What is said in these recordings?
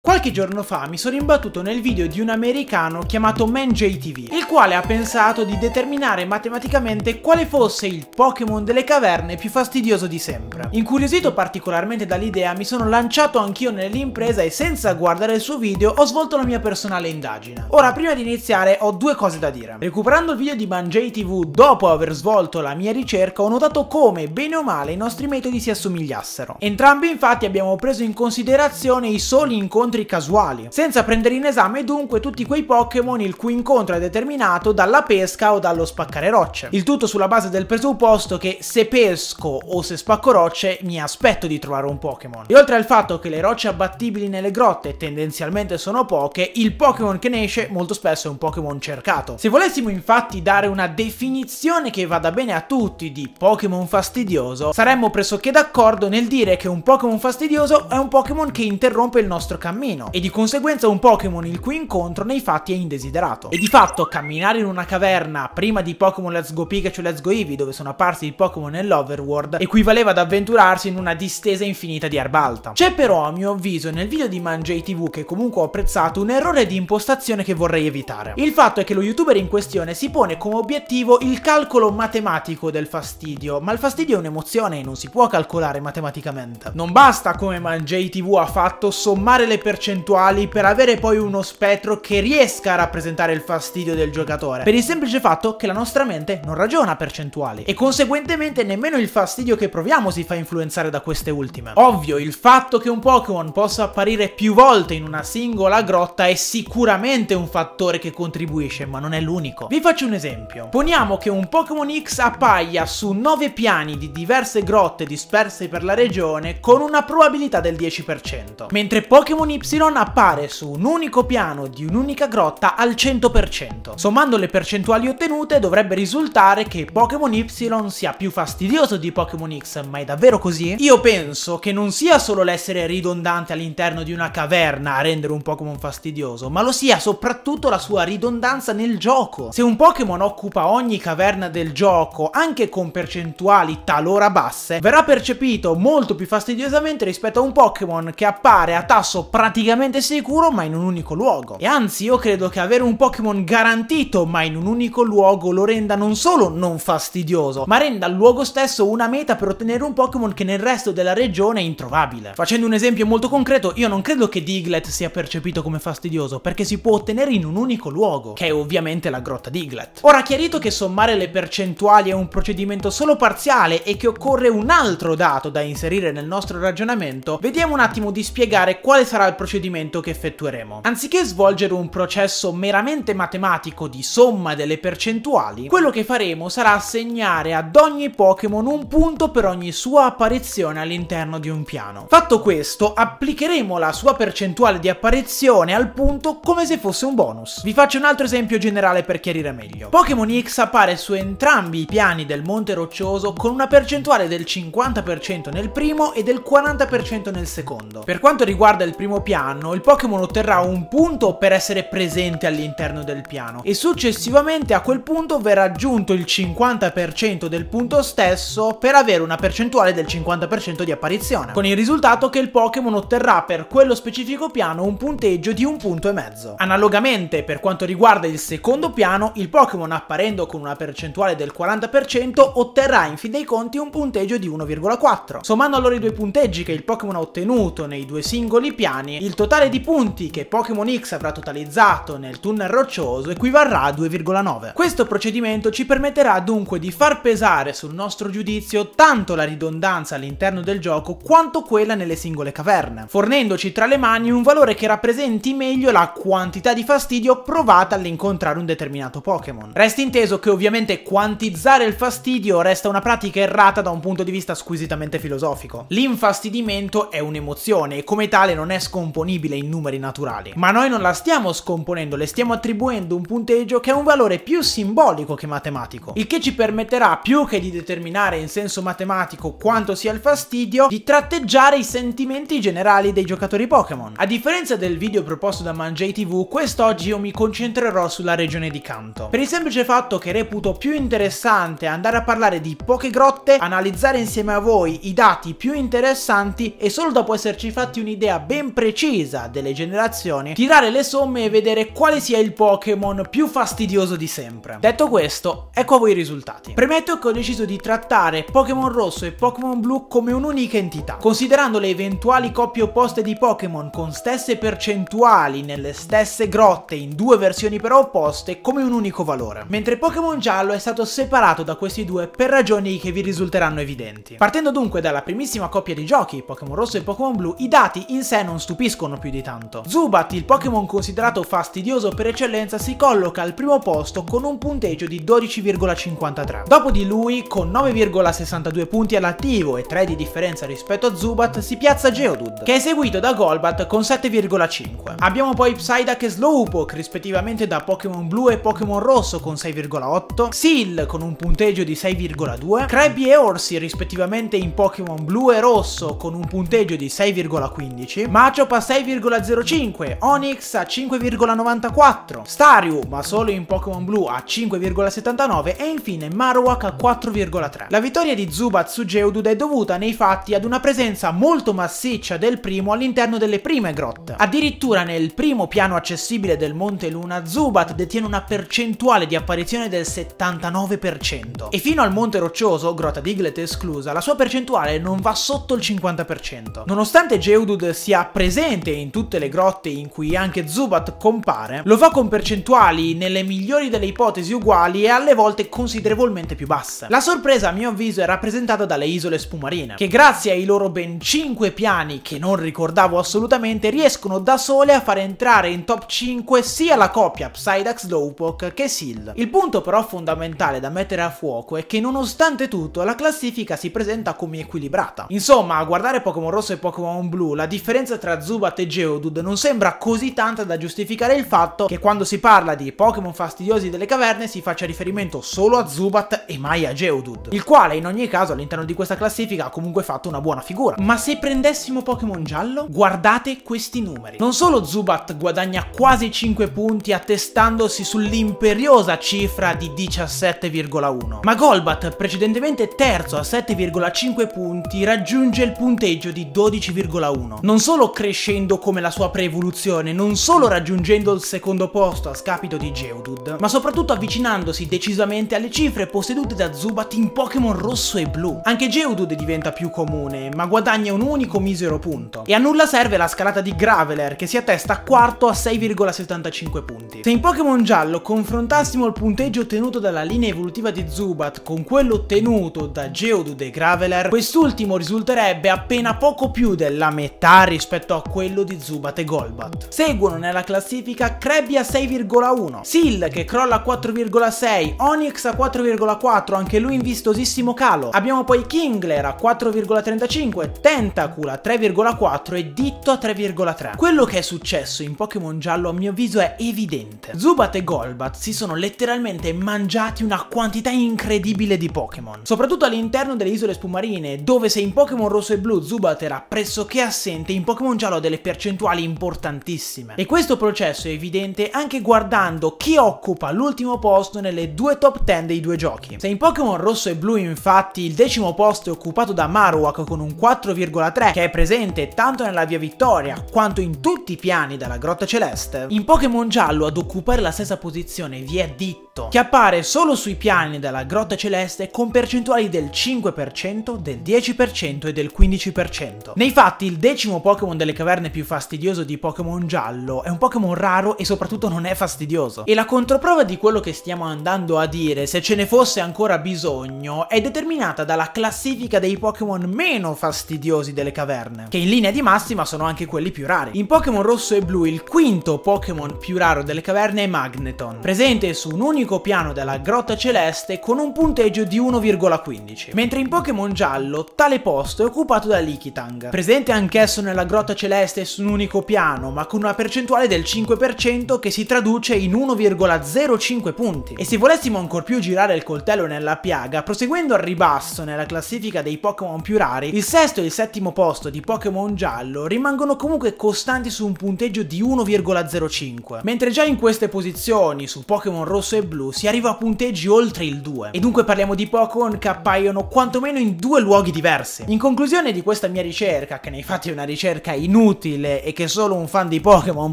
Qualche giorno fa mi sono imbattuto nel video di un americano chiamato ManJTV, il quale ha pensato di determinare matematicamente quale fosse il Pokémon delle caverne più fastidioso di sempre. Incuriosito particolarmente dall'idea mi sono lanciato anch'io nell'impresa e senza guardare il suo video ho svolto la mia personale indagine. Ora prima di iniziare ho due cose da dire. Recuperando il video di ManJTV dopo aver svolto la mia ricerca ho notato come bene o male i nostri metodi si assomigliassero. Entrambi infatti abbiamo preso in considerazione i soli incontri incontri casuali, senza prendere in esame dunque tutti quei Pokémon il cui incontro è determinato dalla pesca o dallo spaccare rocce. Il tutto sulla base del presupposto che se pesco o se spacco rocce mi aspetto di trovare un Pokémon. E oltre al fatto che le rocce abbattibili nelle grotte tendenzialmente sono poche, il Pokémon che ne esce molto spesso è un Pokémon cercato. Se volessimo infatti dare una definizione che vada bene a tutti di Pokémon fastidioso, saremmo pressoché d'accordo nel dire che un Pokémon fastidioso è un Pokémon che interrompe il nostro cammino cammino e di conseguenza un Pokémon il cui incontro nei fatti è indesiderato. E di fatto camminare in una caverna prima di Pokémon Let's Go Pikachu e Let's Go Eevee dove sono apparsi i Pokémon nell'Overworld equivaleva ad avventurarsi in una distesa infinita di erba C'è però a mio avviso nel video di Mangiai TV che comunque ho apprezzato un errore di impostazione che vorrei evitare. Il fatto è che lo youtuber in questione si pone come obiettivo il calcolo matematico del fastidio, ma il fastidio è un'emozione e non si può calcolare matematicamente. Non basta come Mangiai TV ha fatto sommare le persone percentuali per avere poi uno spettro che riesca a rappresentare il fastidio del giocatore, per il semplice fatto che la nostra mente non ragiona a percentuali e conseguentemente nemmeno il fastidio che proviamo si fa influenzare da queste ultime. Ovvio, il fatto che un Pokémon possa apparire più volte in una singola grotta è sicuramente un fattore che contribuisce, ma non è l'unico. Vi faccio un esempio. Poniamo che un Pokémon X appaia su 9 piani di diverse grotte disperse per la regione con una probabilità del 10%, mentre Pokémon Y Y appare su un unico piano di un'unica grotta al 100%. Sommando le percentuali ottenute dovrebbe risultare che Pokémon Y sia più fastidioso di Pokémon X, ma è davvero così? Io penso che non sia solo l'essere ridondante all'interno di una caverna a rendere un Pokémon fastidioso, ma lo sia soprattutto la sua ridondanza nel gioco. Se un Pokémon occupa ogni caverna del gioco, anche con percentuali talora basse, verrà percepito molto più fastidiosamente rispetto a un Pokémon che appare a tasso praticamente praticamente sicuro ma in un unico luogo. E anzi io credo che avere un Pokémon garantito ma in un unico luogo lo renda non solo non fastidioso, ma renda il luogo stesso una meta per ottenere un Pokémon che nel resto della regione è introvabile. Facendo un esempio molto concreto, io non credo che Diglett sia percepito come fastidioso, perché si può ottenere in un unico luogo, che è ovviamente la grotta Diglett. Ora, chiarito che sommare le percentuali è un procedimento solo parziale e che occorre un altro dato da inserire nel nostro ragionamento, vediamo un attimo di spiegare quale sarà il procedimento che effettueremo. Anziché svolgere un processo meramente matematico di somma delle percentuali, quello che faremo sarà assegnare ad ogni Pokémon un punto per ogni sua apparizione all'interno di un piano. Fatto questo, applicheremo la sua percentuale di apparizione al punto come se fosse un bonus. Vi faccio un altro esempio generale per chiarire meglio. Pokémon X appare su entrambi i piani del Monte Roccioso con una percentuale del 50% nel primo e del 40% nel secondo. Per quanto riguarda il primo piano, piano, il Pokémon otterrà un punto per essere presente all'interno del piano e successivamente a quel punto verrà aggiunto il 50% del punto stesso per avere una percentuale del 50% di apparizione, con il risultato che il Pokémon otterrà per quello specifico piano un punteggio di un punto e mezzo. Analogamente, per quanto riguarda il secondo piano, il Pokémon apparendo con una percentuale del 40% otterrà in fin dei conti un punteggio di 1,4. Sommando allora i due punteggi che il Pokémon ha ottenuto nei due singoli piani, il totale di punti che Pokémon X avrà totalizzato nel tunnel roccioso equivarrà a 2,9. Questo procedimento ci permetterà dunque di far pesare sul nostro giudizio tanto la ridondanza all'interno del gioco quanto quella nelle singole caverne, fornendoci tra le mani un valore che rappresenti meglio la quantità di fastidio provata all'incontrare un determinato Pokémon. Resta inteso che ovviamente quantizzare il fastidio resta una pratica errata da un punto di vista squisitamente filosofico. L'infastidimento è un'emozione e come tale non è scontato scomponibile in numeri naturali. Ma noi non la stiamo scomponendo, le stiamo attribuendo un punteggio che ha un valore più simbolico che matematico, il che ci permetterà più che di determinare in senso matematico quanto sia il fastidio, di tratteggiare i sentimenti generali dei giocatori Pokémon. A differenza del video proposto da Manjay TV, quest'oggi io mi concentrerò sulla regione di Kanto, per il semplice fatto che reputo più interessante andare a parlare di poche grotte, analizzare insieme a voi i dati più interessanti e solo dopo esserci fatti un'idea ben precisa precisa delle generazioni, tirare le somme e vedere quale sia il Pokémon più fastidioso di sempre. Detto questo, ecco a voi i risultati. Premetto che ho deciso di trattare Pokémon Rosso e Pokémon Blu come un'unica entità, considerando le eventuali coppie opposte di Pokémon con stesse percentuali nelle stesse grotte in due versioni però opposte come un unico valore, mentre Pokémon Giallo è stato separato da questi due per ragioni che vi risulteranno evidenti. Partendo dunque dalla primissima coppia di giochi, Pokémon Rosso e Pokémon Blu, i dati in sé non stupiscono stupiscono più di tanto. Zubat, il Pokémon considerato fastidioso per eccellenza, si colloca al primo posto con un punteggio di 12,53. Dopo di lui, con 9,62 punti all'attivo e 3 di differenza rispetto a Zubat, si piazza Geodude, che è seguito da Golbat con 7,5. Abbiamo poi Psyduck e Slowpoke, rispettivamente da Pokémon Blu e Pokémon Rosso con 6,8, Seal con un punteggio di 6,2, Krabby e Orsi rispettivamente in Pokémon Blu e Rosso con un punteggio di 6,15, Machop Bishop a 6,05, Onyx a 5,94, Staryu, ma solo in Pokémon Blu a 5,79 e infine Marowak a 4,3. La vittoria di Zubat su Geodude è dovuta nei fatti ad una presenza molto massiccia del primo all'interno delle prime grotte. Addirittura nel primo piano accessibile del Monte Luna Zubat detiene una percentuale di apparizione del 79% e fino al Monte Roccioso, Grotta Diglett esclusa, la sua percentuale non va sotto il 50%. Nonostante Geodude sia presente presente in tutte le grotte in cui anche Zubat compare, lo fa con percentuali nelle migliori delle ipotesi uguali e alle volte considerevolmente più basse. La sorpresa a mio avviso è rappresentata dalle isole spumarine, che grazie ai loro ben 5 piani che non ricordavo assolutamente riescono da sole a far entrare in top 5 sia la coppia Psydax Slowpoke che Seal. Il punto però fondamentale da mettere a fuoco è che nonostante tutto la classifica si presenta come equilibrata. Insomma, a guardare Pokémon Rosso e Pokémon Blu la differenza tra Zubat e Geodude non sembra così tanta da giustificare il fatto che quando si parla di Pokémon fastidiosi delle caverne si faccia riferimento solo a Zubat e mai a Geodude, il quale in ogni caso all'interno di questa classifica ha comunque fatto una buona figura. Ma se prendessimo Pokémon giallo, guardate questi numeri. Non solo Zubat guadagna quasi 5 punti attestandosi sull'imperiosa cifra di 17,1, ma Golbat, precedentemente terzo a 7,5 punti, raggiunge il punteggio di 12,1. Non solo cresce crescendo come la sua pre-evoluzione, non solo raggiungendo il secondo posto a scapito di Geodude, ma soprattutto avvicinandosi decisamente alle cifre possedute da Zubat in Pokémon rosso e blu. Anche Geodude diventa più comune, ma guadagna un unico misero punto. E a nulla serve la scalata di Graveler, che si attesta a quarto a 6,75 punti. Se in Pokémon giallo confrontassimo il punteggio ottenuto dalla linea evolutiva di Zubat con quello ottenuto da Geodude e Graveler, quest'ultimo risulterebbe appena poco più della metà rispetto a quello di Zubat e Golbat. Seguono nella classifica Krabby a 6,1, Seal che crolla a 4,6, Onyx a 4,4, anche lui in vistosissimo calo. Abbiamo poi Kingler a 4,35, Tentacula a 3,4 e Ditto a 3,3. Quello che è successo in Pokémon giallo a mio avviso è evidente. Zubat e Golbat si sono letteralmente mangiati una quantità incredibile di Pokémon, soprattutto all'interno delle isole spumarine, dove se in Pokémon rosso e blu Zubat era pressoché assente, in Pokémon giallo special ho delle percentuali importantissime. E questo processo è evidente anche guardando chi occupa l'ultimo posto nelle due top 10 dei due giochi. Se in Pokémon rosso e blu infatti il decimo posto è occupato da Marowak con un 4,3 che è presente tanto nella via vittoria quanto in tutti i piani dalla grotta celeste, in Pokémon giallo ad occupare la stessa posizione vi è Ditto che appare solo sui piani della grotta celeste con percentuali del 5%, del 10% e del 15%. Nei fatti il decimo Pokémon delle caverne più fastidioso di Pokémon giallo, è un Pokémon raro e soprattutto non è fastidioso. E la controprova di quello che stiamo andando a dire, se ce ne fosse ancora bisogno, è determinata dalla classifica dei Pokémon meno fastidiosi delle caverne, che in linea di massima sono anche quelli più rari. In Pokémon rosso e blu il quinto Pokémon più raro delle caverne è Magneton, presente su un unico piano della grotta celeste con un punteggio di 1,15, mentre in Pokémon giallo tale posto è occupato da Likitang, presente anch'esso nella grotta celeste celeste su un unico piano, ma con una percentuale del 5% che si traduce in 1,05 punti. E se volessimo ancor più girare il coltello nella piaga, proseguendo al ribasso nella classifica dei Pokémon più rari, il sesto e il settimo posto di Pokémon giallo rimangono comunque costanti su un punteggio di 1,05, mentre già in queste posizioni su Pokémon rosso e blu si arriva a punteggi oltre il 2. E dunque parliamo di Pokémon che appaiono quantomeno in due luoghi diversi. In conclusione di questa mia ricerca, che nei fatti è una ricerca inutile, inutile e che solo un fan di Pokémon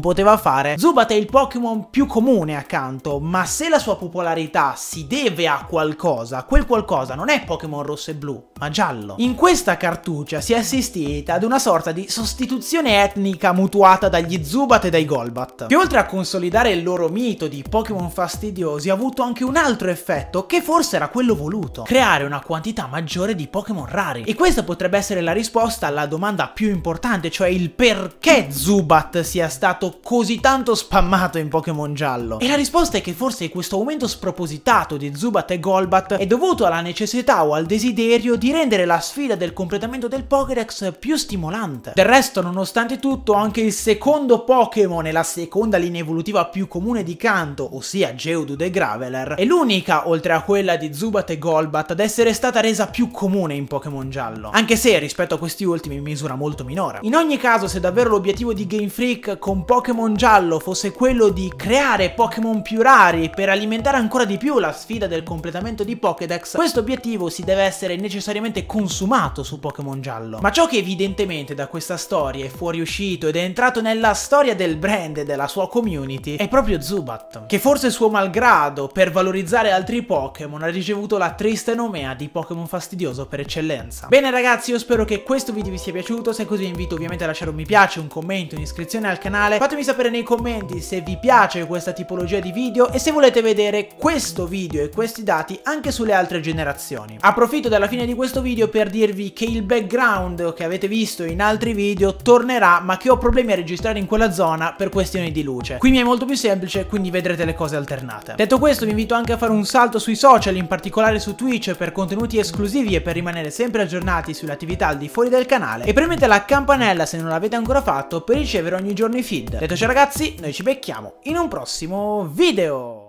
poteva fare, Zubat è il Pokémon più comune accanto, ma se la sua popolarità si deve a qualcosa, quel qualcosa non è Pokémon rosso e blu, ma giallo. In questa cartuccia si è assistita ad una sorta di sostituzione etnica mutuata dagli Zubat e dai Golbat, che oltre a consolidare il loro mito di Pokémon fastidiosi ha avuto anche un altro effetto che forse era quello voluto, creare una quantità maggiore di Pokémon rari. E questa potrebbe essere la risposta alla domanda più importante, cioè il perché Zubat sia stato così tanto spammato in Pokémon giallo. E la risposta è che forse questo aumento spropositato di Zubat e Golbat è dovuto alla necessità o al desiderio di rendere la sfida del completamento del Pokédex più stimolante. Del resto, nonostante tutto, anche il secondo Pokémon e la seconda linea evolutiva più comune di Kanto, ossia Geodude e Graveler, è l'unica, oltre a quella di Zubat e Golbat, ad essere stata resa più comune in Pokémon giallo. Anche se, rispetto a questi ultimi, in misura molto minore. In ogni caso, caso se davvero l'obiettivo di Game Freak con Pokémon giallo fosse quello di creare Pokémon più rari per alimentare ancora di più la sfida del completamento di Pokédex, questo obiettivo si deve essere necessariamente consumato su Pokémon giallo. Ma ciò che evidentemente da questa storia è fuoriuscito ed è entrato nella storia del brand e della sua community è proprio Zubat, che forse suo malgrado per valorizzare altri Pokémon ha ricevuto la triste nomea di Pokémon fastidioso per eccellenza. Bene ragazzi, io spero che questo video vi sia piaciuto, se è così invito ovviamente a lasciare un mi piace, un commento, un'iscrizione al canale, fatemi sapere nei commenti se vi piace questa tipologia di video e se volete vedere questo video e questi dati anche sulle altre generazioni. Approfitto della fine di questo video per dirvi che il background che avete visto in altri video tornerà ma che ho problemi a registrare in quella zona per questioni di luce. Qui mi è molto più semplice quindi vedrete le cose alternate. Detto questo vi invito anche a fare un salto sui social in particolare su Twitch per contenuti esclusivi e per rimanere sempre aggiornati sulle attività al di fuori del canale e premete la campanella se non l'avete avete ancora fatto per ricevere ogni giorno i feed. Detto ciò ragazzi, noi ci becchiamo in un prossimo video!